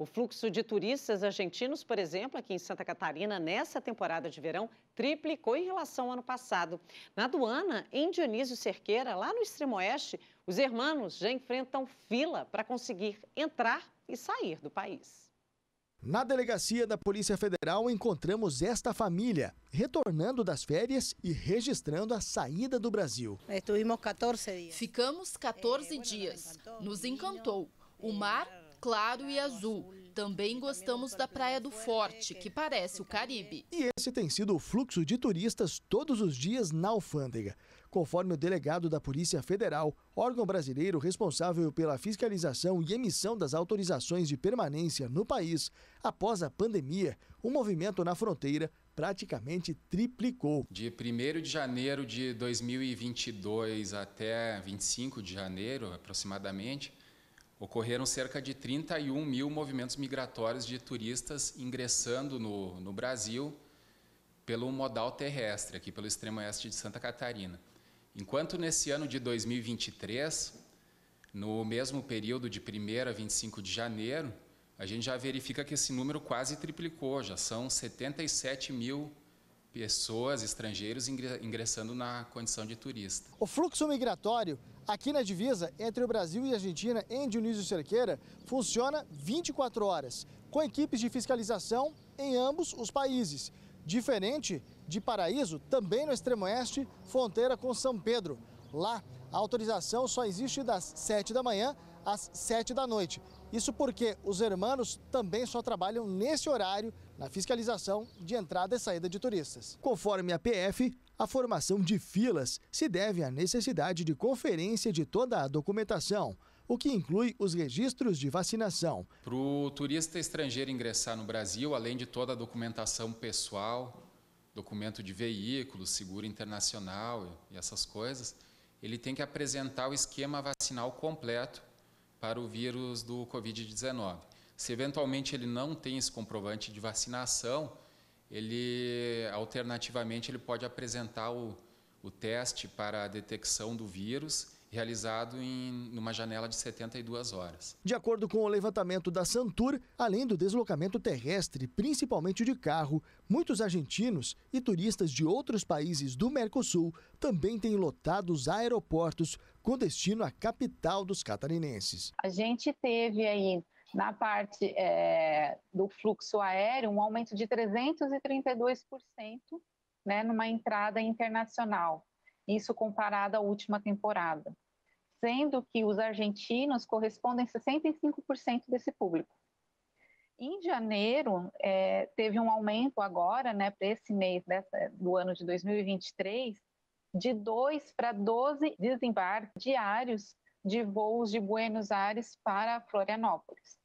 O fluxo de turistas argentinos, por exemplo, aqui em Santa Catarina, nessa temporada de verão, triplicou em relação ao ano passado. Na aduana, em Dionísio Cerqueira, lá no extremo oeste, os hermanos já enfrentam fila para conseguir entrar e sair do país. Na delegacia da Polícia Federal encontramos esta família, retornando das férias e registrando a saída do Brasil. Ficamos 14 eh, dias. Nos encantou. O mar claro e azul. Também gostamos da Praia do Forte, que parece o Caribe. E esse tem sido o fluxo de turistas todos os dias na alfândega. Conforme o delegado da Polícia Federal, órgão brasileiro responsável pela fiscalização e emissão das autorizações de permanência no país, após a pandemia, o movimento na fronteira praticamente triplicou. De 1 de janeiro de 2022 até 25 de janeiro, aproximadamente, ocorreram cerca de 31 mil movimentos migratórios de turistas ingressando no, no Brasil pelo modal terrestre, aqui pelo extremo oeste de Santa Catarina. Enquanto nesse ano de 2023, no mesmo período de 1 a 25 de janeiro, a gente já verifica que esse número quase triplicou, já são 77 mil pessoas, estrangeiros, ingressando na condição de turista. O fluxo migratório aqui na divisa entre o Brasil e a Argentina, em Dionísio Cerqueira, funciona 24 horas, com equipes de fiscalização em ambos os países. Diferente de Paraíso, também no extremo oeste, fronteira com São Pedro. Lá, a autorização só existe das 7 da manhã às 7 da noite. Isso porque os hermanos também só trabalham nesse horário na fiscalização de entrada e saída de turistas. Conforme a PF, a formação de filas se deve à necessidade de conferência de toda a documentação, o que inclui os registros de vacinação. Para o turista estrangeiro ingressar no Brasil, além de toda a documentação pessoal, documento de veículo, seguro internacional e essas coisas, ele tem que apresentar o esquema vacinal completo para o vírus do Covid-19. Se eventualmente ele não tem esse comprovante de vacinação, ele alternativamente ele pode apresentar o, o teste para a detecção do vírus realizado em numa janela de 72 horas. De acordo com o levantamento da Santur, além do deslocamento terrestre, principalmente de carro, muitos argentinos e turistas de outros países do Mercosul também têm lotado os aeroportos com destino à capital dos catarinenses. A gente teve aí na parte é, do fluxo aéreo, um aumento de 332% né, numa entrada internacional, isso comparado à última temporada, sendo que os argentinos correspondem a 65% desse público. Em janeiro, é, teve um aumento agora, né, para esse mês dessa, do ano de 2023, de 2 para 12 desembarques diários de voos de Buenos Aires para Florianópolis.